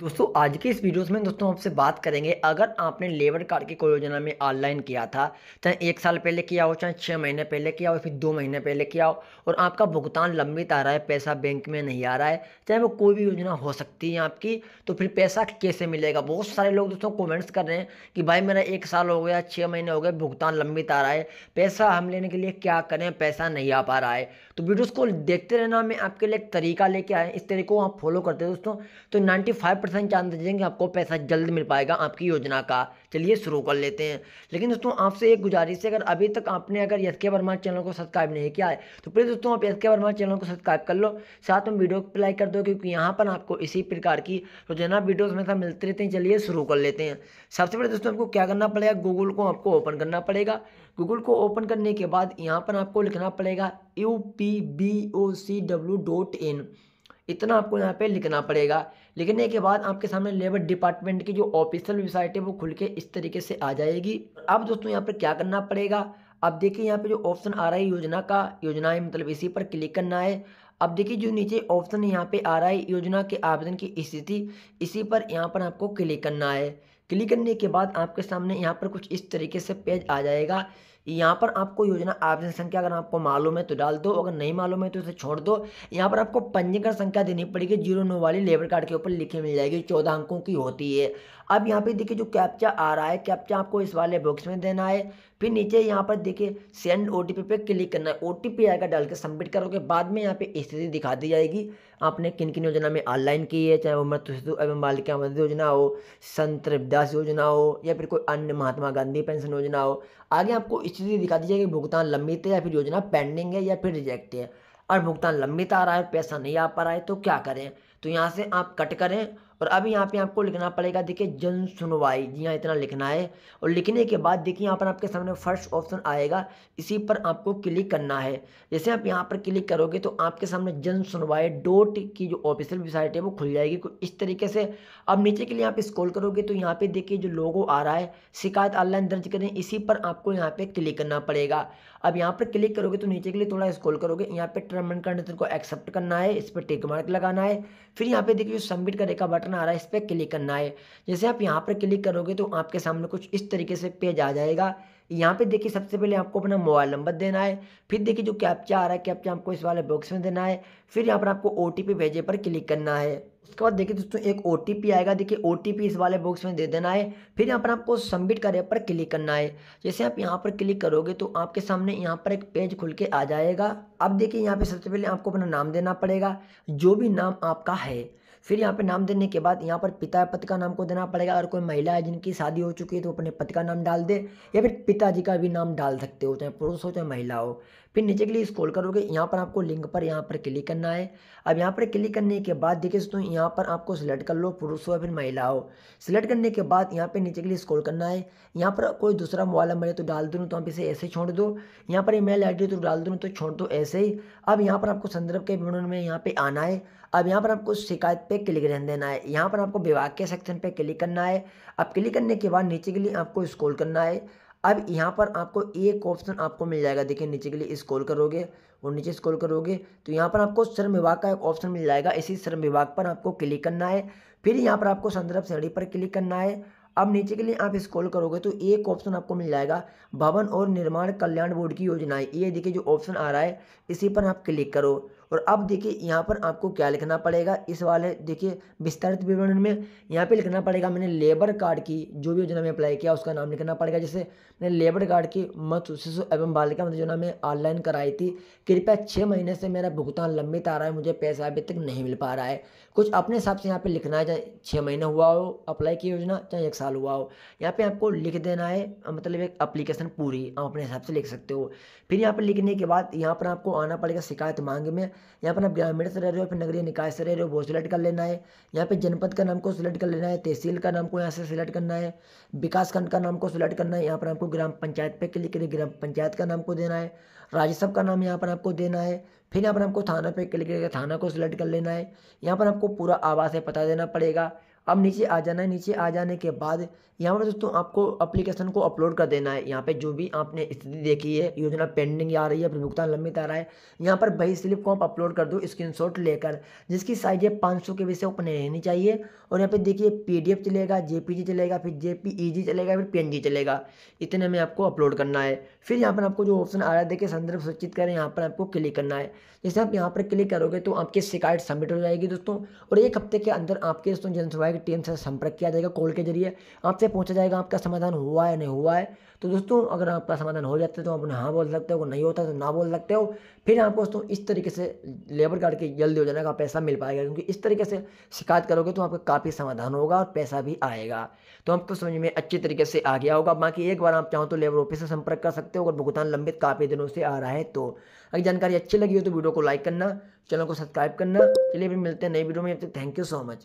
दोस्तों आज के इस वीडियोस में दोस्तों आपसे बात करेंगे अगर आपने लेबर कार्ड की कोई योजना में ऑनलाइन किया था चाहे एक साल पहले किया हो चाहे छः महीने पहले किया हो फिर दो महीने पहले किया हो और आपका भुगतान लंबित आ रहा है पैसा बैंक में नहीं आ रहा है चाहे वो कोई भी योजना हो सकती है आपकी तो फिर पैसा कैसे मिलेगा बहुत सारे लोग दोस्तों कॉमेंट्स कर रहे हैं कि भाई मेरा एक साल हो गया छः महीने हो गए भुगतान लंबित आ रहा है पैसा हम लेने के लिए क्या करें पैसा नहीं आ पा रहा है तो वीडियोज़ को देखते रहना मैं आपके लिए एक तरीका लेके आए इस तरीके को आप फॉलो करते हैं दोस्तों तो नाइन्टी परसेंट चांस दे देंगे आपको पैसा जल्द मिल पाएगा आपकी योजना का चलिए शुरू कर लेते हैं लेकिन दोस्तों आपसे एक गुजारिश है अगर अभी तक आपने अगर यस के वर्मा चैनल को सब्सक्राइब नहीं किया है तो प्लीज़ दोस्तों आप यस के वर्मा चैनल को सब्सक्राइब कर लो साथ में वीडियो को लाइक कर दो क्योंकि यहाँ पर आपको इसी प्रकार की रोजाना वीडियोज़ हमेशा मिलते रहते हैं चलिए शुरू कर लेते हैं सबसे पहले दोस्तों आपको क्या करना पड़ेगा गूगल को आपको ओपन करना पड़ेगा गूगल को ओपन करने के बाद यहाँ पर आपको लिखना पड़ेगा U P B O C W dot in इतना आपको यहाँ पे लिखना पड़ेगा लिखने के बाद आपके सामने लेबर डिपार्टमेंट की जो ऑफिशियल वेबसाइट है वो खुल के इस तरीके से आ जाएगी अब दोस्तों यहाँ पर क्या करना पड़ेगा अब देखिए यहाँ पे जो ऑप्शन आ रहा है योजना का योजना है मतलब इसी पर क्लिक करना है अब देखिए जो नीचे ऑप्शन यहाँ पे आ रहा है योजना के आवेदन की स्थिति इसी पर यहाँ पर आपको क्लिक करना है क्लिक करने के बाद आपके सामने यहाँ पर कुछ इस तरीके से पेज आ जाएगा यहाँ पर आपको योजना आवेदन संख्या अगर आपको मालूम है तो डाल दो अगर नहीं मालूम है तो उसे छोड़ दो यहाँ पर आपको पंजीकरण संख्या देनी पड़ेगी जीरो नौ वाली लेबर कार्ड के ऊपर लिखी मिल जाएगी चौदह अंकों की होती है अब यहाँ पे देखिए जो कैप्चा आ रहा है कैप्चा आपको इस वाले बॉक्स में देना है फिर नीचे यहाँ पर देखिए सेंड ओ पे क्लिक करना है ओ आएगा डाल के सबमिट करोगे बाद में यहाँ पे स्थिति दिखा दी जाएगी आपने किन किन योजना में ऑनलाइन की है चाहे वो मृत्यु एवं बालिका मदद योजना हो संत रविदास योजना हो या फिर कोई अन्य महात्मा गांधी पेंशन योजना हो आगे आपको स्थिति दिखा दी जाएगी भुगतान लंबित है या फिर योजना पेंडिंग है या फिर रिजेक्ट है और भुगतान लंबित आ रहा है पैसा नहीं आ पा रहा है तो क्या करें तो यहाँ से आप कट करें और अब यहाँ पे आपको लिखना पड़ेगा देखिए जन सुनवाई जी हाँ इतना लिखना है और लिखने के बाद देखिए यहाँ पर आपके सामने फर्स्ट ऑप्शन आएगा इसी पर आपको क्लिक करना है जैसे आप यहाँ पर क्लिक करोगे तो आपके सामने जन सुनवाई डोट की जो ऑफिशियल वेबसाइट है वो खुल जाएगी कुछ इस तरीके से अब नीचे के लिए आप स्कॉल करोगे तो यहाँ पे देखिए जो लोगो आ रहा है शिकायत ऑनलाइन दर्ज करें इसी पर आपको यहाँ पर क्लिक करना पड़ेगा अब यहाँ पर क्लिक करोगे तो नीचे के लिए थोड़ा स्कॉल करोगे यहाँ पर टर्म एंड कंडीशन को एक्सेप्ट करना है इस पर टिक मार्क लगाना है फिर यहाँ पे देखिए सबमिट करेगा बटन बटन आ रहा है इस पर क्लिक करना है जैसे आप यहाँ पर क्लिक करोगे तो आपके सामने कुछ इस तरीके से पेज आ जाएगा यहाँ पे देखिए सबसे पहले आपको अपना मोबाइल नंबर देना है फिर देखिए जो कैप्चा आ रहा है कैप्चा आपको इस वाले बॉक्स में देना है फिर यहाँ पर आपको ओ भेजे पर क्लिक करना है उसके बाद देखिए दोस्तों एक ओ आएगा देखिए ओ इस वाले बॉक्स में दे देना है फिर यहाँ पर आपको सबमिट करे पर क्लिक करना है जैसे आप यहाँ पर क्लिक करोगे तो आपके सामने यहाँ पर एक पेज खुल के आ जाएगा अब देखिए यहाँ पे सबसे पहले आपको अपना नाम देना पड़ेगा जो भी नाम आपका है फिर यहाँ पे नाम देने के बाद यहाँ पर पिता पति का नाम को देना पड़ेगा अगर कोई महिला है जिनकी शादी हो चुकी है तो अपने पति का नाम डाल दे या फिर पिताजी का भी नाम डाल सकते हो चाहे पुरुष हो चाहे महिला हो फिर नीचे के लिए स्क्रॉल करोगे यहाँ पर आपको लिंक पर यहाँ पर क्लिक करना है अब यहाँ पर क्लिक करने के बाद देखिए दोस्तों यहाँ पर आपको सिलेक्ट कर लो पुरुष हो या फिर महिला हो सिलेक्ट करने के बाद यहाँ पर नीचे के लिए स्क्रॉल करना है यहाँ पर कोई दूसरा मोबाइल नंबर है तो डाल दूँ तो आप इसे ऐसे छोड़ दो यहाँ पर ईमेल आई तो डाल दूँ तो छोड़ दो ऐसे ही अब यहाँ पर आपको संदर्भ के विवरण में यहाँ पर आना है अब यहाँ पर आपको शिकायत पे में क्लिक रहने देना है यहाँ पर आपको विभाग के सेक्शन पे क्लिक करना है अब क्लिक करने के बाद नीचे के लिए आपको स्क्रॉल करना है अब यहाँ पर आपको एक ऑप्शन आपको मिल जाएगा देखिए नीचे के लिए स्क्रॉल करोगे और नीचे स्क्रॉल करोगे तो यहाँ पर आपको श्रम विभाग का एक ऑप्शन मिल जाएगा इसी श्रम विभाग पर आपको क्लिक करना है फिर यहाँ पर आपको संदर्भ श्रेणी पर क्लिक करना है अब नीचे के लिए आप स्क्रॉल करोगे तो एक ऑप्शन आपको मिल जाएगा भवन और निर्माण कल्याण बोर्ड की योजनाएं ये देखिए जो ऑप्शन आ रहा है इसी पर आप क्लिक करो और अब देखिए यहाँ पर आपको क्या लिखना पड़ेगा इस वाले देखिए विस्तृत विवरण में यहाँ पे लिखना पड़ेगा मैंने लेबर कार्ड की जो भी योजना में अप्लाई किया उसका नाम लिखना पड़ेगा जैसे मैंने लेबर कार्ड की मत शिशु एवं बालिका मत योजना में ऑनलाइन कराई थी कृपया छः महीने से मेरा भुगतान लंबित आ रहा है मुझे पैसा अभी तक नहीं मिल पा रहा है कुछ अपने हिसाब से यहाँ पर लिखना है चाहे छः महीना हुआ हो अप्लाई की योजना चाहे एक साल हुआ हो यहाँ पर आपको लिख देना है मतलब एक अप्लीकेशन पूरी आप अपने हिसाब से लिख सकते हो फिर यहाँ पर लिखने के बाद यहाँ पर आपको आना पड़ेगा शिकायत मांग में यहाँ पर आप ग्रामीण से रह रहे हो फिर नगरीय निकाय से रह रहे हो वो सिलेक्ट कर लेना है यहाँ पे जनपद का नाम को सिलेक्ट कर लेना है तहसील का नाम को यहाँ से सिलेक्ट करना है विकासखंड का नाम को सिलेक्ट करना है यहाँ पर आपको ग्राम पंचायत पे क्लिक करिए ग्राम पंचायत का नाम को देना है राज्यसभा का नाम यहाँ पर आपको देना है फिर यहाँ पर आपको थाना पे क्लिक करके थाना को सिलेक्ट कर लेना है यहाँ पर आपको पूरा आवास है पता देना पड़ेगा अब नीचे आ जाना है नीचे आ जाने के बाद यहाँ पर दोस्तों आपको अप्लीकेशन को अपलोड कर देना है यहाँ पे जो भी आपने स्थिति देखी है योजना पेंडिंग आ रही है भुगतान लंबित आ रहा है यहाँ पर वही स्लिप को आप अपलोड कर दो स्क्रीनशॉट लेकर जिसकी साइज है पाँच सौ के बीच से ऊपर रहनी चाहिए और यहाँ पे देखिए पी चलेगा जे चलेगा फिर जे e चलेगा फिर पी चलेगा इतने में आपको अपलोड करना है फिर यहाँ पर आपको जो ऑप्शन आ रहा है देखिए संदर्भ सूचित करें यहाँ पर आपको क्लिक करना है जैसे आप यहाँ पर क्लिक करोगे तो आपकी शिकायत सबमिट हो जाएगी दोस्तों और एक हफ्ते के अंदर आपके दोस्तों जनसभा हमारी टीम से संपर्क किया जाएगा कॉल के जरिए आपसे पूछा जाएगा आपका समाधान हुआ है नहीं हुआ है तो दोस्तों अगर आपका समाधान हो जाता है तो आप हाँ बोल सकते हो नहीं होता तो ना बोल सकते हो फिर आपको दोस्तों इस तरीके से लेबर कार्ड के जल्दी हो जाने का पैसा मिल पाएगा क्योंकि इस तरीके से शिकायत करोगे तो आपका काफ़ी समाधान होगा और पैसा भी आएगा तो आपको समझ में अच्छी तरीके से आ गया होगा बाकी एक बार आप चाहो तो लेबर ऑफिस से संपर्क कर सकते हो अगर भुगतान लंबित काफ़ी दिनों से आ रहा है तो अगर जानकारी अच्छी लगी हो तो वीडियो को लाइक करना चैनल को सब्सक्राइब करना चलिए फिर मिलते हैं नई वीडियो में थैंक यू सो मच